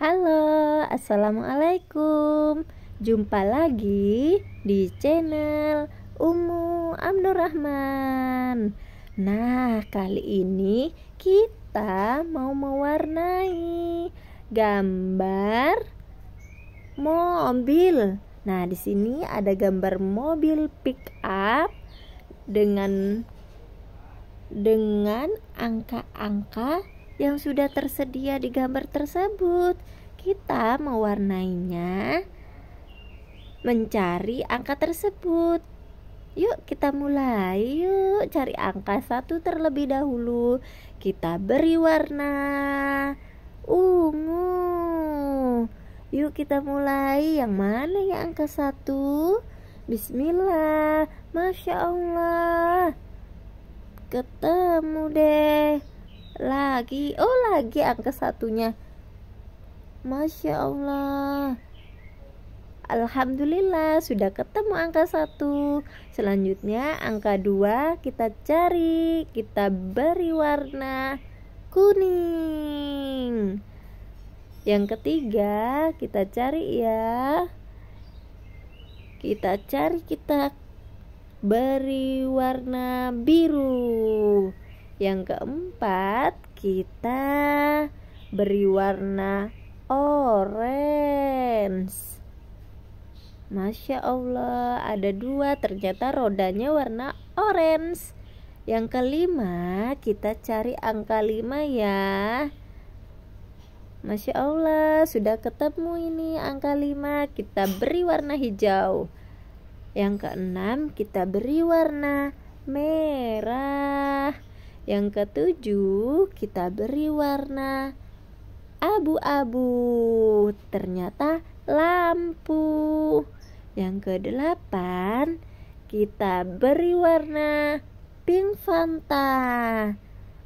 Halo, Assalamualaikum Jumpa lagi di channel Umu Abdurrahman. Nah, kali ini kita mau mewarnai gambar mobil Nah, di sini ada gambar mobil pick up dengan dengan angka-angka yang sudah tersedia di gambar tersebut. Kita mewarnainya mencari angka tersebut. Yuk kita mulai yuk cari angka satu terlebih dahulu Kita beri warna ungu Yuk kita mulai yang mana ya angka satu Bismillah Masya Allah Ketemu deh lagi oh lagi angka satunya Masya Allah Alhamdulillah sudah ketemu angka satu. Selanjutnya angka dua kita cari Kita beri warna kuning Yang ketiga kita cari ya Kita cari kita beri warna biru yang keempat, kita beri warna orange. Masya Allah, ada dua. Ternyata rodanya warna orange. Yang kelima, kita cari angka lima ya. Masya Allah, sudah ketemu ini angka lima Kita beri warna hijau Yang keenam, kita beri warna merah yang ketujuh, kita beri warna abu-abu. Ternyata lampu. Yang kedelapan, kita beri warna pink Fanta.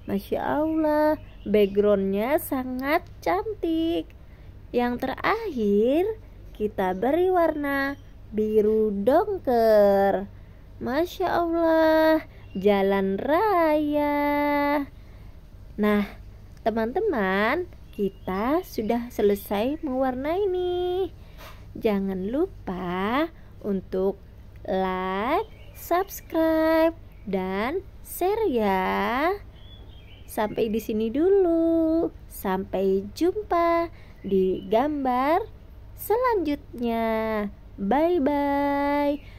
Masya Allah, backgroundnya sangat cantik. Yang terakhir, kita beri warna biru dongker. Masya Allah, jalan raya. Nah, teman-teman, kita sudah selesai mewarnai nih. Jangan lupa untuk like, subscribe, dan share ya. Sampai di sini dulu. Sampai jumpa di gambar selanjutnya. Bye bye.